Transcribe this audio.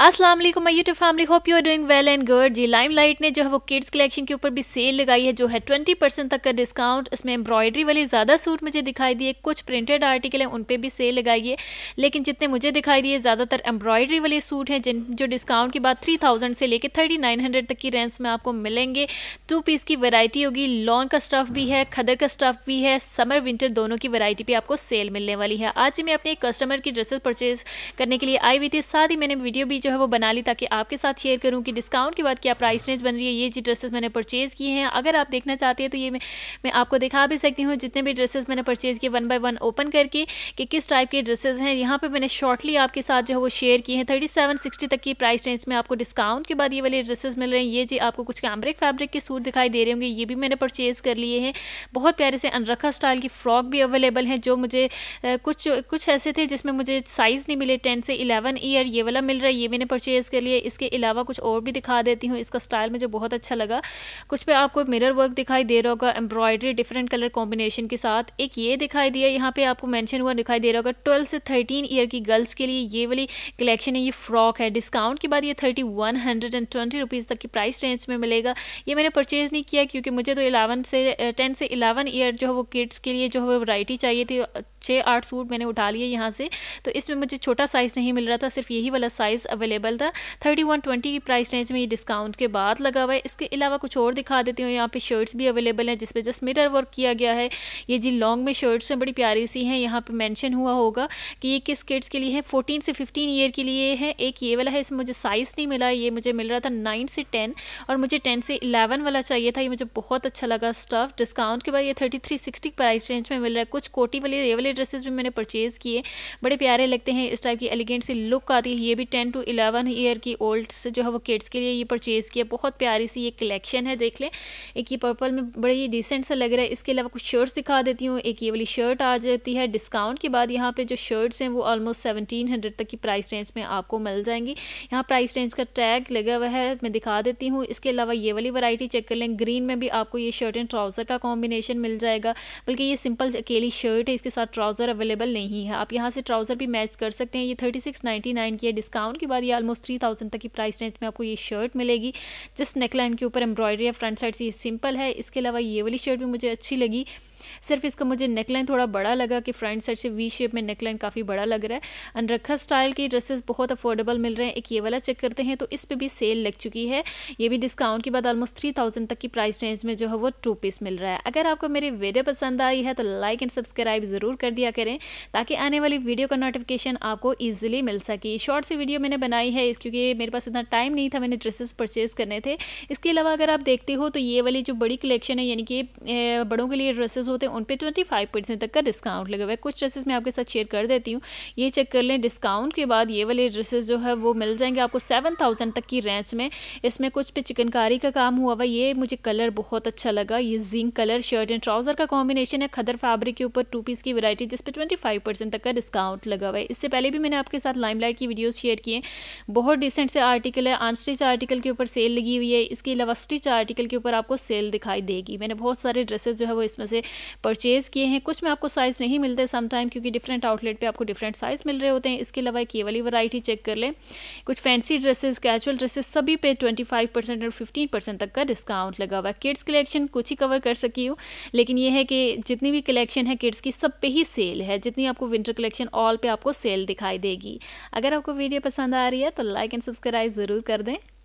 Aslam my YouTube family hope you are doing well and good जी Limelight ने जो है वो किड्स कलेक्शन के ऊपर भी सेल लगाई है जो है ट्वेंटी परसेंट तक का डिस्काउंट इसमें एम्ब्रॉयडरी वाले ज़्यादा सूट मुझे दिखाई दिए कुछ प्रिंटेड आर्टिकल हैं उन पर भी सेल लगाई है लेकिन जितने मुझे दिखाई दिए ज़्यादातर एम्ब्रॉयडरी वाले सूट हैं जिन जो डिस्काउंट की बात थ्री थाउजेंड से लेकर थर्टी नाइन हंड्रेड तक की रेंज में आपको मिलेंगे टू पीस की वरायटी होगी लॉन का स्टफ़ भी है खदर का स्टफ़ भी है समर विंटर दोनों की वरायटी भी आपको सेल मिलने वाली है आज ही मैं अपने कस्टमर की ड्रेसेस परचेज करने के लिए आई हुई थी साथ ही मैंने वीडियो भी जो है वो बना ली ताकि आपके साथ शेयर करूँ कि डिस्काउंट के बाद क्या प्राइस रेंज बन रही है ये जी ड्रेसेस मैंने परचेज़ किए हैं अगर आप देखना चाहते हैं तो ये मैं मैं आपको दिखा भी सकती हूँ जितने भी ड्रेसेस मैंने परचेज़ किए वन बाय वन ओपन करके कि किस टाइप के ड्रेसेस हैं यहाँ पर मैंने शॉर्टली आपके साथ जो है वो शेयर किए हैं थर्टी सेवन सिक्सटी तक की प्राइस रेंज में आपको डिस्काउंट के बाद ये वाले ड्रेसेस मिल रहे हैं ये जी आपको कुछ कैमरिक फैब्रिक के सूट दिखाई दे रहे होंगे ये भी मैंने परचेज़ कर लिए हैं बहुत प्यारे से अनरखा स्टाइल की फ़्रॉक भी अवेलेबल हैं जो मुझे कुछ कुछ ऐसे थे जिसमें मुझे साइज़ नहीं मिले टेन से इलेवन ईयर ये वाला मिल रहा है ये मैंने परचेज़ कर लिए इसके अलावा कुछ और भी दिखा देती हूँ इसका स्टाइल मुझे बहुत अच्छा लगा कुछ पे आपको मिरर वर्क दिखाई दे रहा होगा एम्ब्रॉयडरी डिफरेंट कलर कॉम्बिनेशन के साथ एक ये दिखाई दिया यहाँ पे आपको मेंशन हुआ दिखाई दे रहा होगा ट्वेल्व से थर्टीन ईयर की गर्ल्स के लिए ये वाली कलेक्शन है ये फ्रॉक है डिस्काउंट के बाद ये thirty one hundred and twenty rupees तक की प्राइस रेंज में मिलेगा ये मैंने परचेज़ नहीं किया क्योंकि मुझे तो इलेवन से टेन से इलेवन ईयर जो है वो किड्स के लिए जो है वराइटी चाहिए थी छः आठ सूट मैंने उठा लिए यहाँ से तो इसमें मुझे छोटा साइज़ नहीं मिल रहा था सिर्फ यही वाला साइज़ अवेलेबल था थर्टी वन ट्वेंटी की प्राइस रेंज में ये डिस्काउंट के बाद लगा हुआ है इसके अलावा कुछ और दिखा देती हूँ यहाँ पे शर्ट्स भी अवेलेबल हैं जिसपे जस्ट मिरर वर्क किया गया है ये जी लॉन्ग में शर्ट्स हैं बड़ी प्यारी सी हैं यहाँ पर मैंशन हुआ होगा कि ये किस किड्स के लिए है फोर्टीन से फिफ्टीन ईयर के लिए है एक ये वाला है इसमें मुझे साइज़ नहीं मिला ये मुझे मिल रहा था नाइन से टेन और मुझे टेन से इलेवन वाला चाहिए था ये मुझे बहुत अच्छा लगा स्टफ़ डिस्काउंट के बाद ये thirty three sixty price range में मिल रहा है कुछ कोटी वाले ये वाले ड्रेसेस भी मैंने परचेज़ किए बड़े प्यारे लगते हैं इस टाइप की एलिगेंट सी लुक आती है ये भी टेन टू इलेवन ईयर की ओल्ड जो है वो किड्स के लिए ये परचेज़ किया बहुत प्यारी सी ये कलेक्शन है देख लें एक ये पर्पल में बड़ा ही डिसेंट सा लग रहा है इसके अलावा कुछ शर्ट्स दिखा देती हूँ एक ये वाली शर्ट आ जाती है डिस्काउंट के बाद यहाँ पर जो शर्ट्स हैं वो ऑलमोस्ट सेवनटीन तक की प्राइस रेंज में आपको मिल जाएंगी यहाँ प्राइस रेंज का टैग लगा हुआ है मैं दिखा देती हूँ इसके अलावा ये वाली वैरायटी चेक कर लें ग्रीन में भी आपको ये शर्ट एंड ट्राउज़र का कॉम्बिनेशन मिल जाएगा बल्कि ये सिंपल अकेली शर्ट है इसके साथ ट्राउज़र अवेलेबल नहीं है आप यहाँ से ट्राउज़र भी मैच कर सकते हैं ये थर्टी सिक्स नाइन्टी नाइन की है डिस्काउंट के बाद ये आलमोस्ट थ्री थाउजेंड तक की प्राइस रेंज में आपको ये शर्ट मिलेगी जिस नेकलाइन के ऊपर एम्ब्रॉयडरी या फ्रंट साइड से ये सिंपल है इसके अलावा ये वाली शर्ट भी मुझे अच्छी लगी सिर्फ इसका मुझे नेकलाइन थोड़ा बड़ा लगा कि फ्रंट साइड से वी शेप में नेकलाइन काफ़ी बड़ा लग रहा है अनरखा स्टाइल की ड्रेसेस बहुत अफोर्डेबल मिल रहे हैं एक ये वाला चेक करते हैं तो इस पर भी सेल लग चुकी है ये भी डिस्काउंट के बाद ऑलमोस्ट थ्री थाउजेंड तक की प्राइस रेंज में जो है वो टू पीस मिल रहा है अगर आपको मेरी वीडियो पसंद आई है तो लाइक एंड सब्सक्राइब ज़रूर कर दिया करें ताकि आने वाली वीडियो का नोटिफिकेशन आपको ईजिली मिल सके शॉर्ट सी वीडियो मैंने बनाई है क्योंकि मेरे पास इतना टाइम नहीं था मैंने ड्रेसेस परचेज़ करने थे इसके अलावा अगर आप देखते हो तो ये वाली जो बड़ी कलेक्शन है यानी कि बड़ों के लिए ड्रेसेस होते हैं उन पर ट्वेंटी फाइव परसेंट तक का डिस्काउंट लगा हुआ है कुछ ड्रेसेस मैं आपके साथ शेयर कर देती हूँ ये चेक कर लें डिस्काउंट के बाद ये वाले ड्रेसेस जो है वो मिल जाएंगे आपको सेवन थाउजेंड तक की रेंज में इसमें कुछ पे चिकनकारी का काम हुआ हुआ ये मुझे कलर बहुत अच्छा लगा ये zinc colour shirt and trouser का कॉम्बिनेशन है खदर फैब्रिक के ऊपर टू पीस की वैरायटी जिस पर ट्वेंटी फाइव परसेंट तक का डिस्काउंट लगा हुआ है इससे पहले भी मैंने आपके साथ लाइमलाइट की वीडियो शेयर किए बहुत डिसेंट से आर्टिकल है अनस्टिच आर्टिकल के ऊपर सेल लगी हुई है इसके अलावा स्टिच आर्टिकल के ऊपर आपको सेल दिखाई देगी मैंने बहुत सारे ड्रेसेस जो है वो इसमें से परचेज़ किए हैं कुछ में आपको साइज़ नहीं मिलते समटाइम क्योंकि डिफरेंट आउटलेट पर आपको डिफरेंट साइज़ मिल रहे होते हैं इसके अलावा ये वाली वैरायटी चेक कर लें कुछ फैंसी ड्रेसेस कैजुअल ड्रेसेस सभी पे ट्वेंटी फाइव परसेंट और फिफ्टीन परसेंट तक का डिस्काउंट लगा हुआ है किड्स कलेक्शन कुछ ही कवर कर सकी हूँ लेकिन ये है कि जितनी भी कलेक्शन है किड्स की सब पे ही सेल है जितनी आपको विंटर कलेक्शन ऑल पर आपको सेल दिखाई देगी अगर आपको वीडियो पसंद आ रही है तो लाइक एंड सब्सक्राइब ज़रूर कर दें